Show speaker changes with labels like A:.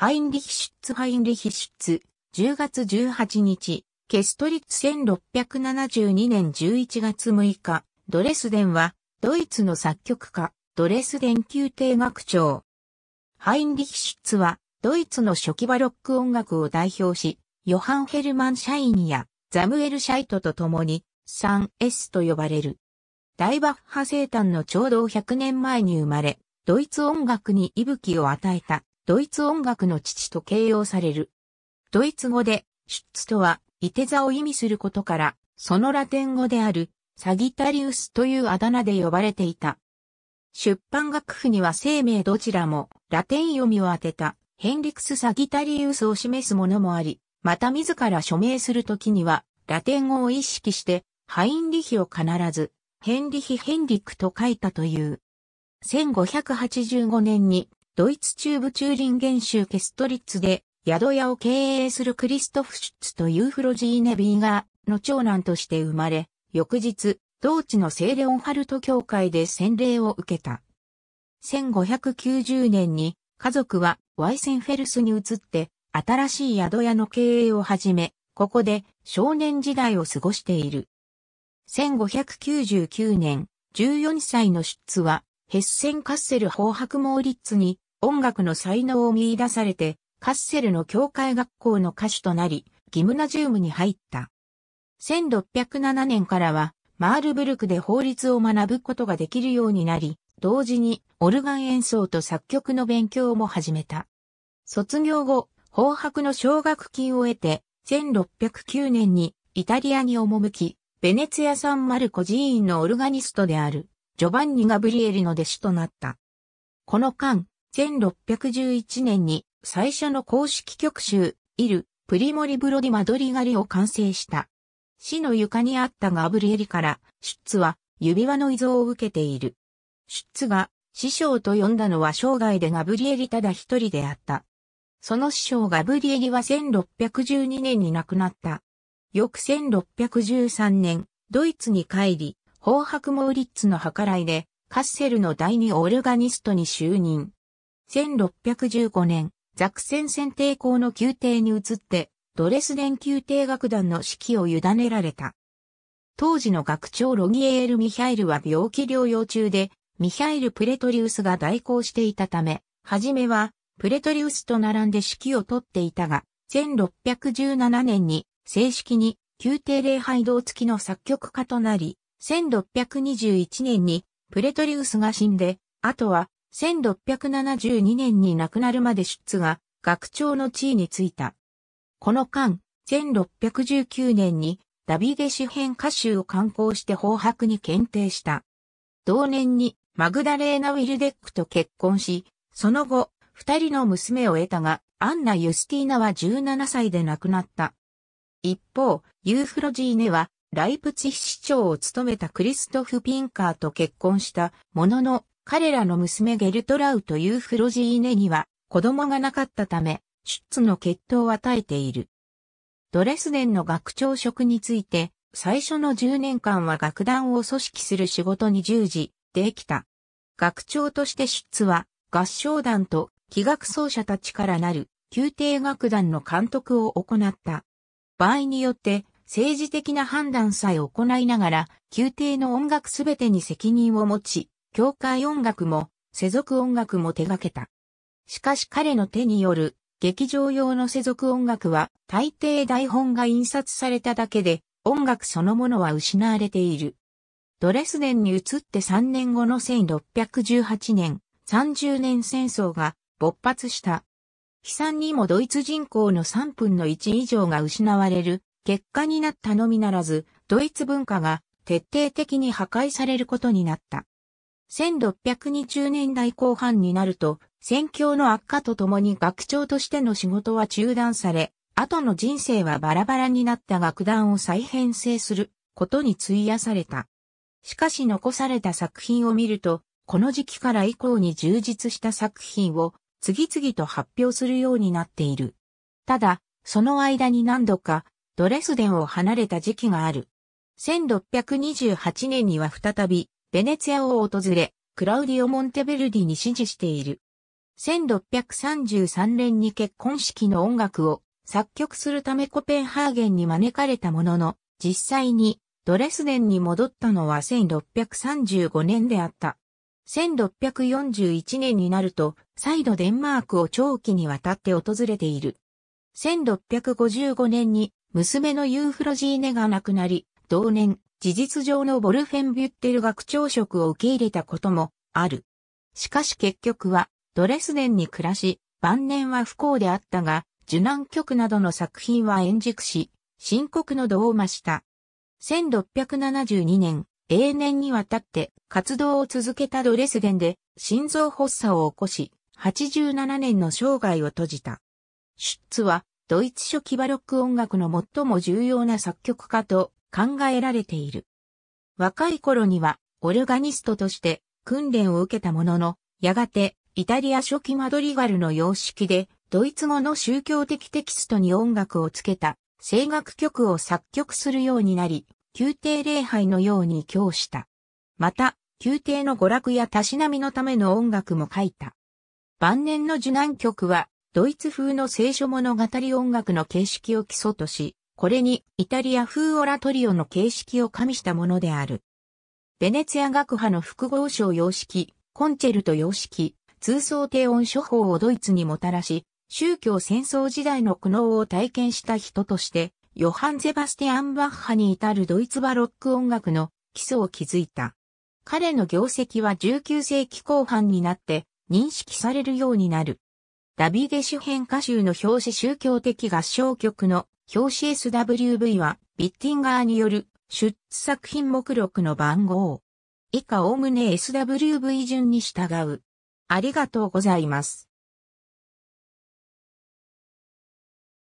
A: ハインリヒシュッツ・ハインリヒシュッツ、10月18日、ケストリッツ1672年11月6日、ドレスデンは、ドイツの作曲家、ドレスデン宮廷学長。ハインリヒシュッツは、ドイツの初期バロック音楽を代表し、ヨハン・ヘルマン・シャインやザムエル・シャイトと共に 3S と呼ばれる。大バッハ生誕のちょうど100年前に生まれ、ドイツ音楽に息吹を与えたドイツ音楽の父と形容される。ドイツ語で、シュッツとは、いて座を意味することから、そのラテン語である、サギタリウスというあだ名で呼ばれていた。出版楽譜には生命どちらも、ラテン読みを当てた、ヘンリクス・サギタリウスを示すものもあり、また自ら署名するときには、ラテン語を意識して、ハインリヒを必ず、ヘンリヒ・ヘンリクと書いたという。1585年にドイツ中部チューリンゲン州ケストリッツで宿屋を経営するクリストフ・シュッツとユーフロジーネ・ビーガーの長男として生まれ、翌日、同地のセーレオンハルト教会で洗礼を受けた。1590年に家族はワイセンフェルスに移って新しい宿屋の経営を始め、ここで少年時代を過ごしている。1599年、14歳の出ツはヘッセンカッセルホーハク・モーリッツに音楽の才能を見出されて、カッセルの教会学校の歌手となり、ギムナジウムに入った。1607年からは、マールブルクで法律を学ぶことができるようになり、同時にオルガン演奏と作曲の勉強も始めた。卒業後、法白の奨学金を得て、1609年にイタリアに赴き、ベネツヤ・ア・サン・マルコ寺院のオルガニストである、ジョバンニ・ガブリエリの弟子となった。この間、1611年に最初の公式曲集、イル、プリモリブロディマドリガリを完成した。死の床にあったガブリエリから、シュッツは指輪の遺贈を受けている。シュッツが師匠と呼んだのは生涯でガブリエリただ一人であった。その師匠ガブリエリは1612年に亡くなった。翌1613年、ドイツに帰り、法白モーリッツの計らいで、カッセルの第二オルガニストに就任。1615年、ザクセン選定校の宮廷に移って、ドレスデン宮廷楽団の指揮を委ねられた。当時の学長ロギエール・ミハイルは病気療養中で、ミハイル・プレトリウスが代行していたため、はじめは、プレトリウスと並んで指揮を取っていたが、1617年に正式に宮廷礼拝堂付きの作曲家となり、1621年にプレトリウスが死んで、あとは1672年に亡くなるまで出津が学長の地位に就いた。この間、1619年にダビデ詩編歌集を刊行して法白に検定した。同年にマグダレーナ・ウィルデックと結婚し、その後、二人の娘を得たが、アンナ・ユスティーナは17歳で亡くなった。一方、ユーフロジーネは、ライプツィヒ市長を務めたクリストフ・ピンカーと結婚したものの、彼らの娘ゲルトラウというフロジーネには子供がなかったため、シュッツの血統を与えている。ドレスデンの学長職について、最初の10年間は楽団を組織する仕事に従事できた。学長としてシュッツは合唱団と器楽奏者たちからなる宮廷楽団の監督を行った。場合によって政治的な判断さえ行いながら宮廷の音楽すべてに責任を持ち、教会音楽も世俗音楽も手掛けた。しかし彼の手による劇場用の世俗音楽は大抵台本が印刷されただけで音楽そのものは失われている。ドレスデンに移って3年後の1618年、30年戦争が勃発した。悲惨にもドイツ人口の3分の1以上が失われる結果になったのみならず、ドイツ文化が徹底的に破壊されることになった。1620年代後半になると、戦況の悪化とともに学長としての仕事は中断され、後の人生はバラバラになった楽団を再編成することに費やされた。しかし残された作品を見ると、この時期から以降に充実した作品を次々と発表するようになっている。ただ、その間に何度かドレスデンを離れた時期がある。1628年には再びベネツィアを訪れ、クラウディオ・モンテベルディに支持している。1633年に結婚式の音楽を作曲するためコペンハーゲンに招かれたものの、実際にドレスデンに戻ったのは1635年であった。1641年になると、再度デンマークを長期にわたって訪れている。1655年に娘のユーフロジーネが亡くなり、同年、事実上のボルフェンビュッテル学長職を受け入れたこともある。しかし結局はドレスデンに暮らし、晩年は不幸であったが、受難曲などの作品は演熟し、深刻の度を増した。1672年、永年にわたって活動を続けたドレスデンで心臓発作を起こし、87年の生涯を閉じた。シュッツはドイツ初期バロック音楽の最も重要な作曲家と考えられている。若い頃にはオルガニストとして訓練を受けたものの、やがてイタリア初期マドリガルの様式でドイツ語の宗教的テキストに音楽をつけた声楽曲を作曲するようになり、宮廷礼拝のように供した。また、宮廷の娯楽やたしなみのための音楽も書いた。晩年の受難曲は、ドイツ風の聖書物語音楽の形式を基礎とし、これにイタリア風オラトリオの形式を加味したものである。ベネツィア学派の複合章様式、コンチェルト様式、通奏低音処方をドイツにもたらし、宗教戦争時代の苦悩を体験した人として、ヨハン・ゼバスティアン・バッハに至るドイツバロック音楽の基礎を築いた。彼の業績は19世紀後半になって認識されるようになる。ダビデ主編歌集の表紙宗教的合唱曲の表紙 SWV は、ビッティンガーによる出作品目録の番号。以下おおむね SWV 順に従う。ありがとうございます。